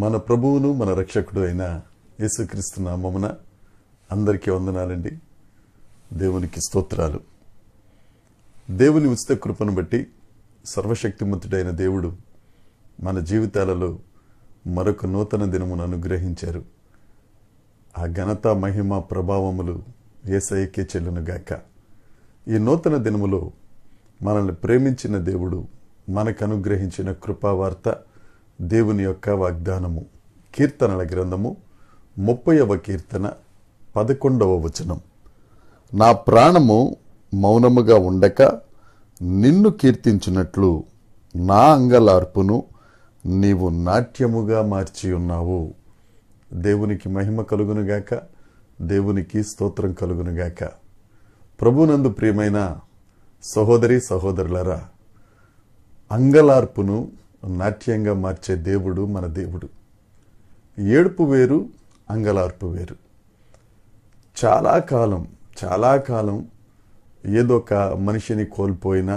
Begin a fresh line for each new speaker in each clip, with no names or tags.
మన ప్రభువును మన రక్షకుడు అయిన యేసుక్రీస్తు నామమున అందరికీ వందనాలండి దేవునికి స్తోత్రాలు దేవుని ఉచిత కృపను బట్టి సర్వశక్తిమంతుడైన దేవుడు మన జీవితాలలో మరొక నూతన దినమును అనుగ్రహించారు ఆ ఘనత మహిమ ప్రభావములు ఏసఐకే చెల్లునుగాక ఈ నూతన దినములో మనల్ని ప్రేమించిన దేవుడు మనకు అనుగ్రహించిన కృపావార్త వార్త దేవుని యొక్క వాగ్దానము కీర్తనల గ్రంథము ముప్పైవ కీర్తన పదకొండవ వచనం నా ప్రాణము మౌనముగా ఉండక నిన్ను కీర్తించినట్లు నా అంగలార్పును నీవు నాట్యముగా మార్చి ఉన్నావు దేవునికి మహిమ కలుగునుగాక దేవునికి స్తోత్రం కలుగునుగాక ప్రభునందు ప్రియమైన సహోదరి సహోదరులరా అంగలార్పును నాట్యంగా మార్చే దేవుడు మన దేవుడు ఏడుపు వేరు అంగలార్పు వేరు చాలా కాలం చాలా కాలం ఏదో ఒక మనిషిని కోల్పోయినా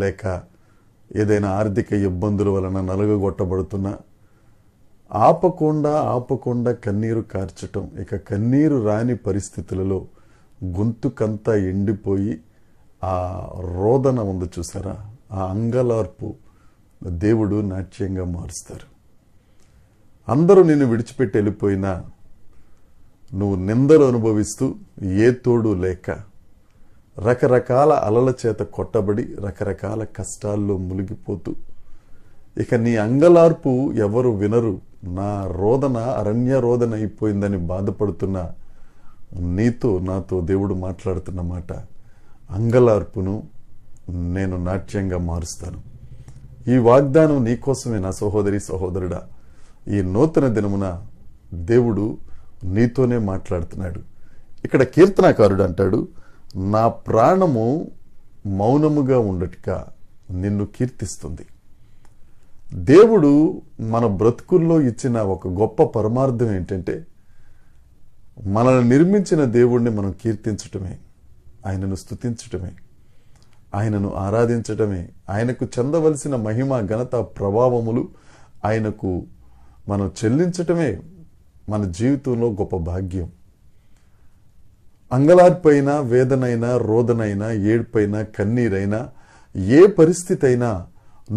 లేక ఏదైనా ఆర్థిక ఇబ్బందుల వలన నలుగగొట్టబడుతున్నా ఆపకుండా ఆపకుండా కన్నీరు కార్చటం ఇక కన్నీరు రాని పరిస్థితులలో గొంతుకంతా ఎండిపోయి ఆ రోదన ఉంది చూసారా ఆ అంగలార్పు దేవుడు నాట్యంగా మారుస్తారు అందరూ నిన్ను విడిచిపెట్టి వెళ్ళిపోయినా నువ్వు నిందలు అనుభవిస్తూ ఏ తోడు లేక రకరకాల అలల చేత కొట్టబడి రకరకాల కష్టాల్లో మునిగిపోతూ ఇక నీ అంగలార్పు ఎవరు వినరు నా రోదన అరణ్య రోదన అయిపోయిందని బాధపడుతున్న నీతో నాతో దేవుడు మాట్లాడుతున్న మాట అంగలార్పును నేను నాట్యంగా మారుస్తాను ఈ వాగ్దానం నీకోసమే నా సహోదరి సహోదరుడా ఈ నూతన దినమున దేవుడు నీతోనే మాట్లాడుతున్నాడు ఇక్కడ కీర్తనకారుడు అంటాడు నా ప్రాణము మౌనముగా ఉండటిక నిన్ను కీర్తిస్తుంది దేవుడు మన బ్రతుకుల్లో ఇచ్చిన ఒక గొప్ప పరమార్థం ఏంటంటే మనల్ని నిర్మించిన దేవుణ్ణి మనం కీర్తించటమే ఆయనను స్థుతించటమే ఆయనను ఆరాధించటమే ఆయనకు చెందవలసిన మహిమ ఘనత ప్రభావములు ఆయనకు మనం చెల్లించటమే మన జీవితంలో గొప్ప భాగ్యం అంగలార్పైన వేదనైనా రోదనైనా ఏడ్పైనా కన్నీరైనా ఏ పరిస్థితి అయినా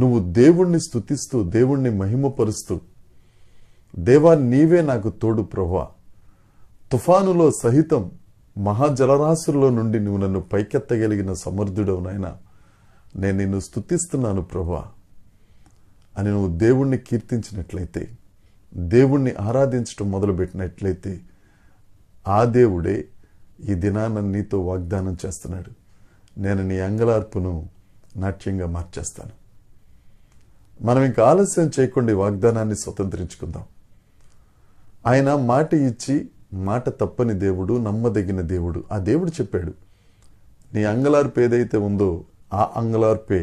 నువ్వు దేవుణ్ణి స్థుతిస్తూ దేవుణ్ణి మహిమపరుస్తూ దేవా నీవే నాకు తోడు ప్రభా తుఫానులో సహితం మహాజలరాశుల్లో నుండి నువ్వు నన్ను పైకెత్తగలిగిన సమర్థుడవు నాయన నేను నిన్ను స్థుతిస్తున్నాను ప్రభా అని నువ్వు దేవుణ్ణి కీర్తించినట్లయితే దేవుణ్ణి ఆరాధించటం మొదలుపెట్టినట్లయితే ఆ దేవుడే ఈ దినాన నీతో వాగ్దానం చేస్తున్నాడు నేను నీ అంగలార్పును నాట్యంగా మార్చేస్తాను మనం ఇంకా ఆలస్యం చేయకుండా వాగ్దానాన్ని స్వతంత్రించుకుందాం ఆయన మాట ఇచ్చి మాట తప్పని దేవుడు నమ్మదగిన దేవుడు ఆ దేవుడు చెప్పాడు నీ అంగలార్పు ఏదైతే ఉందో ఆ అంగలార్పే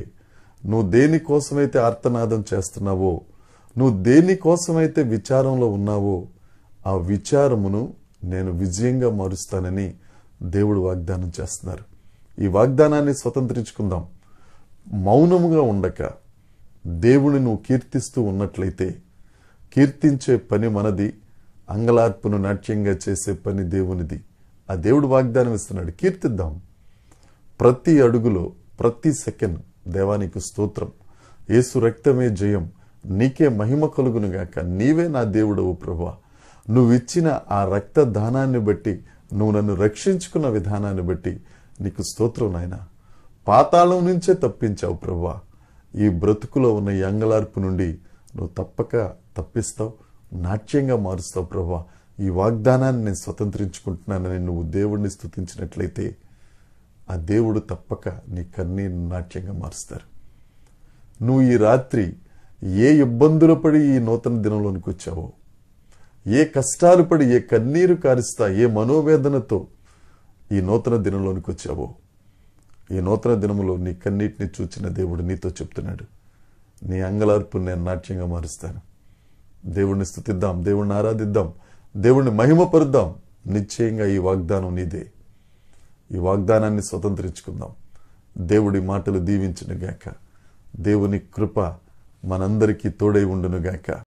నువ్వు దేనికోసమైతే ఆర్తనాదం చేస్తున్నావో నువ్వు దేనికోసమైతే విచారంలో ఉన్నావో ఆ విచారమును నేను విజయంగా మారుస్తానని దేవుడు వాగ్దానం చేస్తున్నారు ఈ వాగ్దానాన్ని స్వతంత్రించుకుందాం మౌనముగా ఉండక దేవుని నువ్వు కీర్తిస్తూ ఉన్నట్లయితే కీర్తించే పని మనది అంగలార్పును నాట్యంగా చేసే పని దేవునిది ఆ దేవుడు వాగ్దానం ఇస్తున్నాడు కీర్తిద్దాం ప్రతి అడుగులో ప్రతి సెకండ్ దేవానికి స్తోత్రం ఏసు రక్తమే జయం నీకే మహిమ గాక నీవే నా దేవుడవు ప్రభా ఇచ్చిన ఆ రక్త దానాన్ని బట్టి నువ్వు నన్ను రక్షించుకున్న విధానాన్ని బట్టి నీకు స్తోత్రం నాయన పాతాళం నుంచే తప్పించావు ప్రభా ఈ బ్రతుకులో ఉన్న ఈ అంగలార్పు నుండి నువ్వు తప్పక తప్పిస్తావు నాట్యంగా మారుస్తావు ప్రభా ఈ వాగ్దానాన్ని నేను స్వతంత్రించుకుంటున్నానని నువ్వు దేవుడిని స్థుతించినట్లయితే ఆ దేవుడు తప్పక నీ కన్నీరు నాట్యంగా మారుస్తారు నువ్వు ఈ రాత్రి ఏ ఇబ్బందులు పడి ఈ నూతన దినంలోనికి వచ్చావో ఏ కష్టాలు పడి ఏ కన్నీరు కారుస్తా ఏ మనోవేదనతో ఈ నూతన దినంలోనికి వచ్చావో ఈ నూతన దినంలో నీ కన్నీటిని చూచిన దేవుడు నీతో చెప్తున్నాడు నీ అంగలార్పు నేను నాట్యంగా మారుస్తాను దేవుణ్ణి స్థుతిద్దాం దేవుణ్ణి ఆరాధిద్దాం దేవుణ్ణి మహిమపరుద్దాం నిశ్చయంగా ఈ వాగ్దానం నీదే ఈ వాగ్దానాన్ని స్వతంత్రించుకుందాం దేవుడి మాటలు గాక దేవుని కృప మనందరికీ తోడై ఉండునుగాక